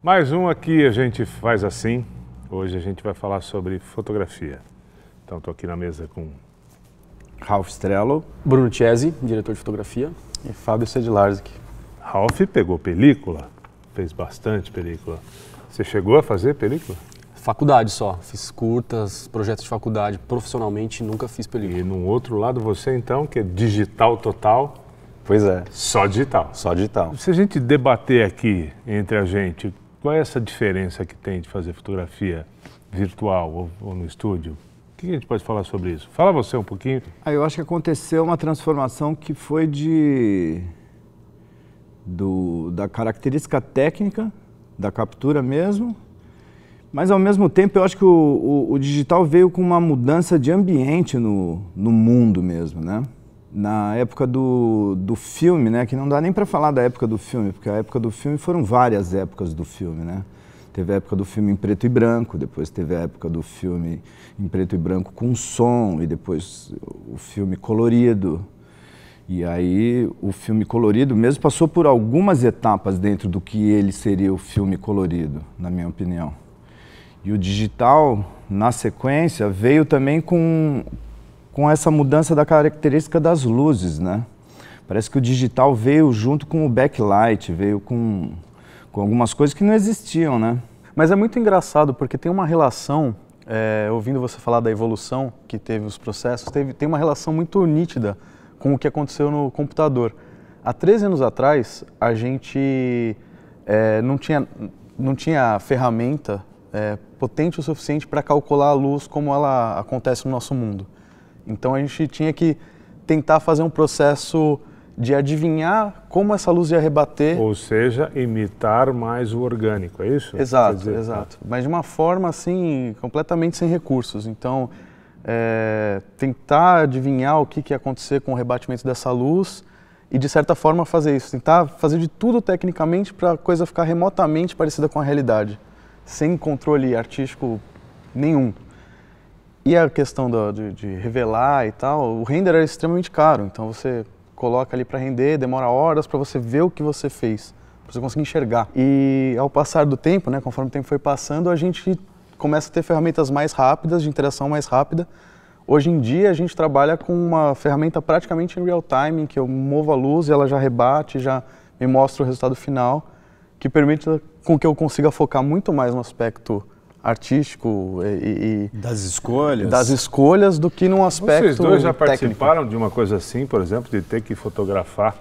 Mais um aqui a gente faz assim. Hoje a gente vai falar sobre fotografia. Então estou aqui na mesa com Ralph Strello, Bruno Chesi, diretor de fotografia, e Fábio Sedlarski. Ralph pegou película, fez bastante película. Você chegou a fazer película? Faculdade só, fiz curtas, projetos de faculdade, profissionalmente nunca fiz película. E no outro lado você então, que é digital total, Pois é. Só digital. Só digital. Se a gente debater aqui entre a gente qual é essa diferença que tem de fazer fotografia virtual ou, ou no estúdio? O que a gente pode falar sobre isso? Fala você um pouquinho. Ah, eu acho que aconteceu uma transformação que foi de do, da característica técnica da captura mesmo, mas ao mesmo tempo eu acho que o, o, o digital veio com uma mudança de ambiente no, no mundo mesmo, né? na época do, do filme, né? Que não dá nem para falar da época do filme, porque a época do filme foram várias épocas do filme, né? Teve a época do filme em preto e branco, depois teve a época do filme em preto e branco com som, e depois o filme colorido. E aí o filme colorido mesmo passou por algumas etapas dentro do que ele seria o filme colorido, na minha opinião. E o digital, na sequência, veio também com, com essa mudança da característica das luzes, né? Parece que o digital veio junto com o backlight, veio com, com algumas coisas que não existiam, né? Mas é muito engraçado porque tem uma relação, é, ouvindo você falar da evolução que teve os processos, teve, tem uma relação muito nítida com o que aconteceu no computador. Há 13 anos atrás, a gente é, não, tinha, não tinha ferramenta é, potente o suficiente para calcular a luz como ela acontece no nosso mundo. Então a gente tinha que tentar fazer um processo de adivinhar como essa luz ia rebater. Ou seja, imitar mais o orgânico, é isso? Exato, dizer, exato. Tá? Mas de uma forma assim, completamente sem recursos. Então, é, tentar adivinhar o que, que ia acontecer com o rebatimento dessa luz e, de certa forma, fazer isso. Tentar fazer de tudo tecnicamente para a coisa ficar remotamente parecida com a realidade, sem controle artístico nenhum. E a questão do, de, de, revelar e tal, o render era extremamente caro, então você coloca ali para render, demora horas para você ver o que você fez, para você conseguir enxergar. E ao passar do tempo, né, conforme o tempo foi passando, a gente começa a ter ferramentas mais rápidas, de interação mais rápida. Hoje em dia a gente trabalha com uma ferramenta praticamente em real time, em que eu movo a luz e ela já rebate, já me mostra o resultado final, que permite com que eu consiga focar muito mais no aspecto artístico e, e, das escolhas das escolhas do que num aspecto vocês dois já técnico. participaram de uma coisa assim por exemplo de ter que fotografar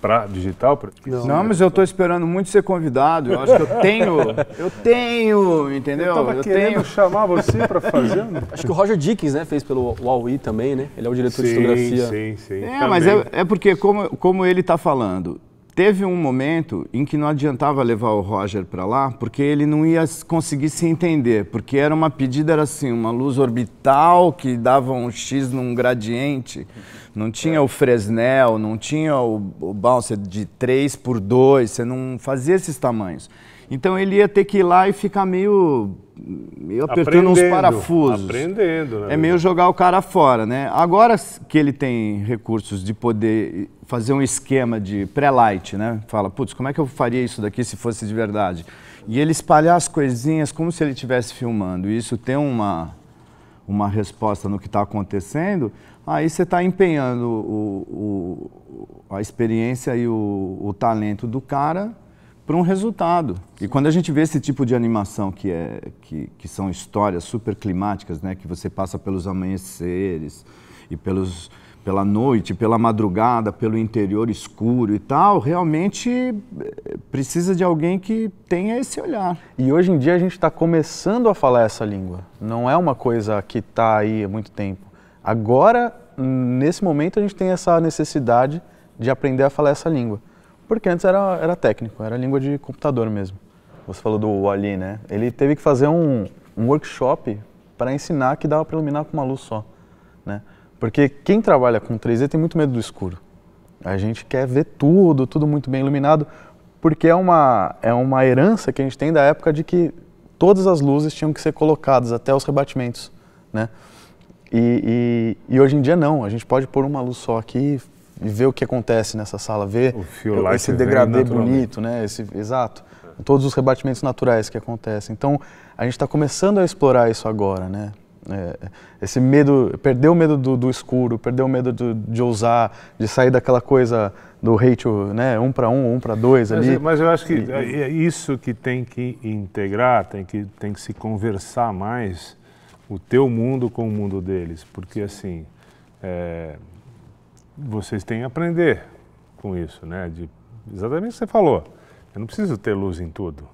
para digital pra... não, não é mas eu estou esperando muito ser convidado eu acho que eu tenho eu tenho entendeu eu, eu tenho chamar você para fazer acho que o Roger Dickens né fez pelo Huawei também né ele é o diretor sim, de fotografia sim sim é também. mas é, é porque como como ele está falando Teve um momento em que não adiantava levar o Roger para lá, porque ele não ia conseguir se entender, porque era uma pedida era assim, uma luz orbital que dava um x num gradiente. Não tinha o Fresnel, não tinha o, o bouncer de 3 por 2, você não fazia esses tamanhos. Então ele ia ter que ir lá e ficar meio, meio apertando aprendendo, uns parafusos. Aprendendo, né? É meio jogar o cara fora, né? Agora que ele tem recursos de poder fazer um esquema de pré-light, né? Fala, putz, como é que eu faria isso daqui se fosse de verdade? E ele espalhar as coisinhas como se ele estivesse filmando. E isso tem uma, uma resposta no que está acontecendo, aí você está empenhando o, o, a experiência e o, o talento do cara para um resultado. E quando a gente vê esse tipo de animação que, é, que, que são histórias super climáticas, né, que você passa pelos amanheceres e pelos, pela noite, pela madrugada, pelo interior escuro e tal, realmente eh, precisa de alguém que tenha esse olhar. E hoje em dia a gente está começando a falar essa língua. Não é uma coisa que está aí há muito tempo. Agora, nesse momento, a gente tem essa necessidade de aprender a falar essa língua. Porque antes era, era técnico, era língua de computador mesmo. Você falou do Ali, né? Ele teve que fazer um, um workshop para ensinar que dava para iluminar com uma luz só, né? Porque quem trabalha com 3D tem muito medo do escuro. A gente quer ver tudo, tudo muito bem iluminado, porque é uma, é uma herança que a gente tem da época de que todas as luzes tinham que ser colocadas, até os rebatimentos, né? E, e, e hoje em dia não, a gente pode pôr uma luz só aqui, e ver o que acontece nessa sala, ver esse degradê bonito, né? Esse, exato. Todos os rebatimentos naturais que acontecem. Então, a gente está começando a explorar isso agora, né? É, esse medo, perder o medo do, do escuro, perder o medo do, de ousar, de sair daquela coisa do ratio né, um para um, um para dois ali. Mas, é, mas, eu acho que é, é isso que tem que integrar, tem que, tem que se conversar mais o teu mundo com o mundo deles, porque assim, é, vocês têm a aprender com isso, né? De, exatamente o que você falou. Eu não preciso ter luz em tudo.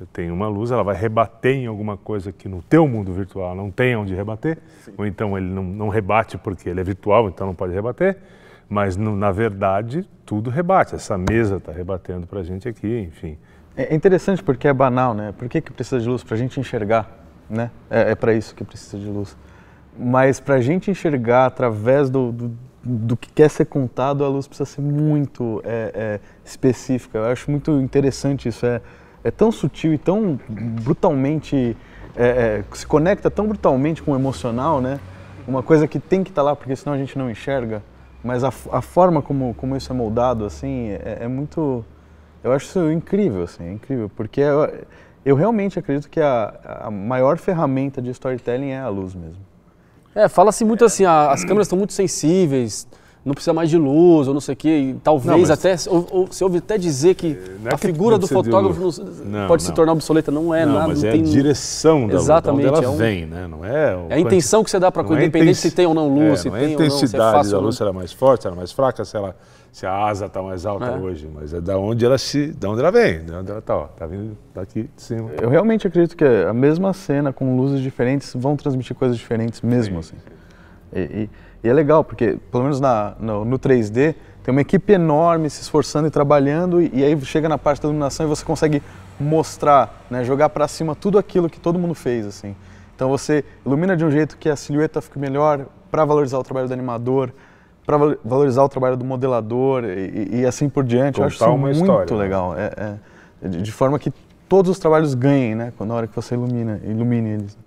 Eu tenho uma luz, ela vai rebater em alguma coisa que no teu mundo virtual não tem onde rebater, Sim. ou então ele não, não rebate porque ele é virtual, então não pode rebater. Mas no, na verdade tudo rebate. Essa mesa está rebatendo para a gente aqui, enfim. É, é interessante porque é banal, né? Por que, que precisa de luz? Para a gente enxergar, né? É, é para isso que precisa de luz. Mas para a gente enxergar através do, do do que quer ser contado, a luz precisa ser muito é, é, específica. Eu acho muito interessante isso. É, é tão sutil e tão brutalmente. É, é, se conecta tão brutalmente com o emocional, né? Uma coisa que tem que estar tá lá, porque senão a gente não enxerga. Mas a, a forma como, como isso é moldado, assim, é, é muito. Eu acho isso incrível, assim, incrível. Porque eu, eu realmente acredito que a, a maior ferramenta de storytelling é a luz mesmo. É, fala-se muito assim, a, ah, as câmeras estão muito sensíveis, não precisa mais de luz, ou não sei o quê, talvez não, até, ou, ou, você ouve até dizer que é, é a figura do fotógrafo não, pode não. se tornar obsoleta, não é nada. Mas é tem... a direção da Exatamente, luz, ela é um... vem, né? Não é, o... é a intenção que você dá para é a coisa, independente se tem ou não luz, é, se tem a intensidade ou não, se é fácil, da luz, se mais forte, se mais fraca, se ela se a asa está mais alta é. hoje, mas é da onde ela se, da onde ela vem, da onde ela está, está vindo daqui de cima. Eu realmente acredito que a mesma cena com luzes diferentes vão transmitir coisas diferentes mesmo, sim, assim. E, e, e é legal, porque pelo menos na, no, no 3D, tem uma equipe enorme se esforçando e trabalhando, e, e, aí chega na parte da iluminação e você consegue mostrar, né, jogar para cima tudo aquilo que todo mundo fez. assim. Então você ilumina de um jeito que a silhueta fique melhor para valorizar o trabalho do animador, para valorizar o trabalho do modelador e, e assim por diante. Contar Eu acho isso muito história, né? legal. Né? É, é, de, de, forma que todos os trabalhos ganhem né, na hora que você ilumina, ilumine eles.